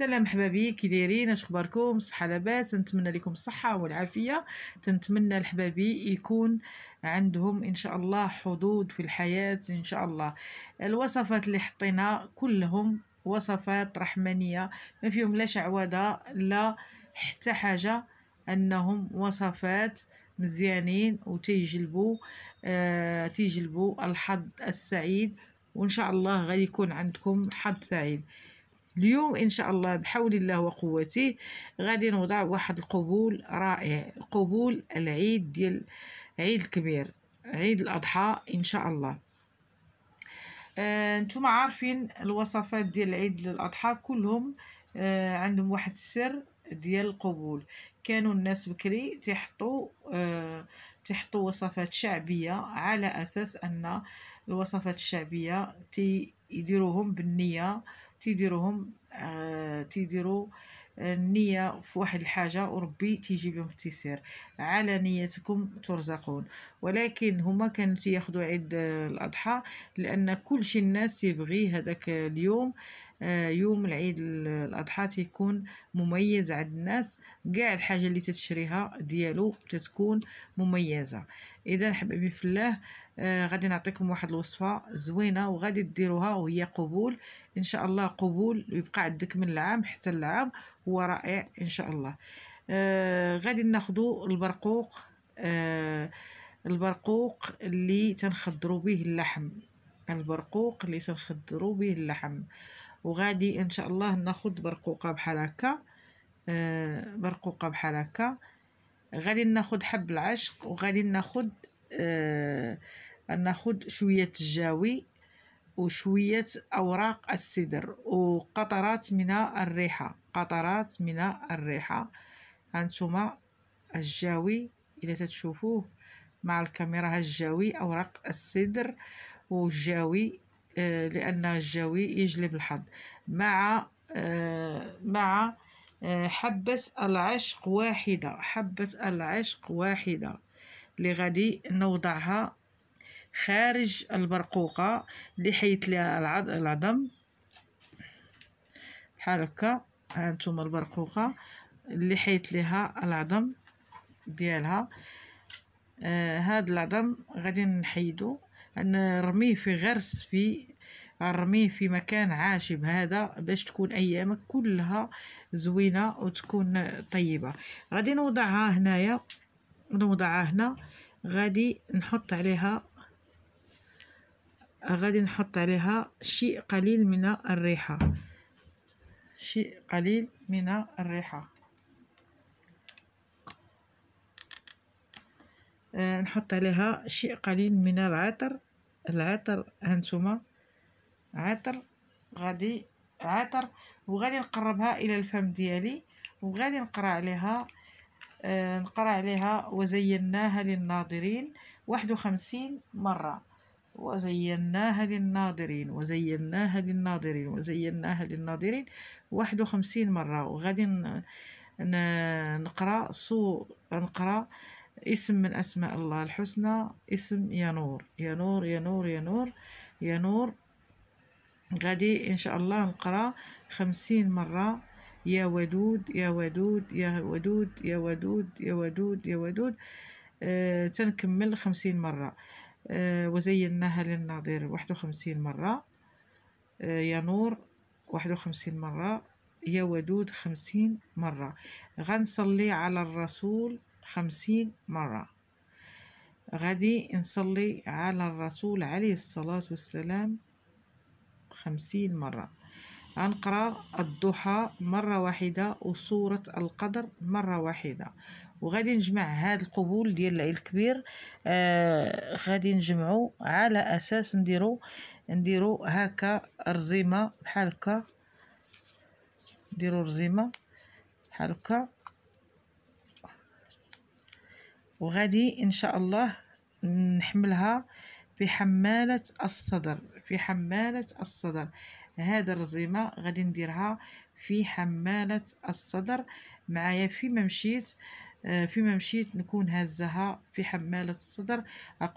السلام حبابي كي دايرين اش اخباركم صحه لاباس نتمنى لكم الصحه والعافيه تنتمنى لحبابي يكون عندهم ان شاء الله حظوظ في الحياه ان شاء الله الوصفات اللي حطينا كلهم وصفات رحمانيه ما فيهم لا شعوذه لا حتى حاجه انهم وصفات مزيانين وتيجلبوا آه تيجلبوا الحظ السعيد وان شاء الله غيكون عندكم حظ سعيد اليوم ان شاء الله بحول الله وقوته غادي نوضع واحد القبول رائع قبول العيد ديال عيد الكبير عيد الاضحى ان شاء الله آه، نتوما عارفين الوصفات ديال عيد الاضحى كلهم آه، عندهم واحد السر ديال القبول كانوا الناس بكري تحطوا آه، تحطوا وصفات شعبيه على اساس ان الوصفات الشعبيه تيديروهم بالنيه تيديروهم آه النية في واحد الحاجة وربي تيجي بهم التيسير على نيتكم ترزقون ولكن هما كانوا تياخدوا عيد الأضحى لأن كل شي الناس تيبغي هذاك اليوم آه، يوم العيد الأضحى تيكون مميز عند الناس كاع الحاجة اللي تتشريها ديالو تتكون مميزة إذا حبيبي في الله آه غادي نعطيكم واحد الوصفه زوينه وغادي ديروها وهي قبول ان شاء الله قبول يبقى عندك من العام حتى العام هو رائع ان شاء الله آه غادي ناخذ البرقوق آه البرقوق اللي تنخضروا به اللحم البرقوق اللي تنخضروا به اللحم وغادي ان شاء الله ناخذ برقوقه بحال هكا آه برقوقه بحال هكا غادي ناخذ حب العشق وغادي ناخذ آه ناخذ شويه الجاوي وشوية أوراق السدر وقطرات من الريحة قطرات من الريحة هانتوما الجاوي إلا تتشوفوه مع الكاميرا هالجاوي أوراق السدر والجاوي آه، لأن الجاوي يجلب الحظ مع آه، مع آه، حبة العشق واحدة حبة العشق واحدة اللي غادي نوضعها خارج البرقوقة لحيث العظم بحال هكا هانتوما البرقوقة اللي حيت لها العظم ديالها آه هاد العظم غادي نحيدو نرميه في غرس في نرميه في مكان عاشب هذا باش تكون ايامك كلها زوينه وتكون طيبه غادي نوضعها هنايا نوضعها هنا غادي نحط عليها غادي نحط عليها شيء قليل من الريحة شيء قليل من الريحة آه، نحط عليها شيء قليل من العطر العطر هانتوما عطر غادي عطر وغادي نقربها الى الفم ديالي وغادي نقرا عليها آه، نقرا عليها وزيناها للناظرين واحد وخمسين مره وزيناها للناظرين وزيناها للناظرين وزيناها للناظرين واحد وخمسين مرة وغادي نقرأ سو نقرأ اسم من أسماء الله الحسنى اسم يا نور يا نور يا نور يا نور يا نور غادي إن شاء الله نقرأ خمسين مرة يا ودود يا ودود يا ودود يا ودود يا ودود يا ودود آه تنكمل خمسين مرة آه، وزيناها للناظر واحد وخمسين مرة آه، يا نور واحد وخمسين مرة يا ودود خمسين مرة غنصلي على الرسول خمسين مرة غادي نصلي على الرسول عليه الصلاة والسلام خمسين مرة غنقرا الضحى مرة واحدة وصورة القدر مرة واحدة وغادي نجمع هاد القبول ديال العيل الكبير آه غادي نجمعو على اساس نديرو نديرو هكا رزيمه بحال هكا نديرو رزيمه بحال هكا وغادي ان شاء الله نحملها بحمالة الصدر في حمالة الصدر هذا الرزيمة غادي نديرها في حمالة الصدر معايا فيما مشيت آه آه، فيما مشيت نكون هزها في حمالة الصدر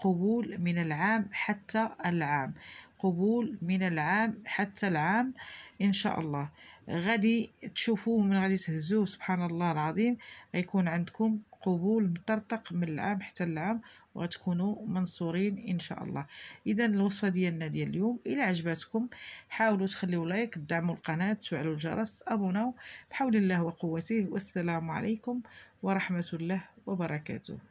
قبول من العام حتى العام قبول من العام حتى العام إن شاء الله غادي تشوفوه من غادي تهزوه سبحان الله العظيم غيكون عندكم قبول مطرطق من العام حتى العام وغتكونوا منصورين ان شاء الله اذا الوصفه ديالنا ديال اليوم الى عجبتكم حاولوا تخليو لايك دعموا القناه تفعلوا الجرس تابوناو بحول الله وقوته والسلام عليكم ورحمه الله وبركاته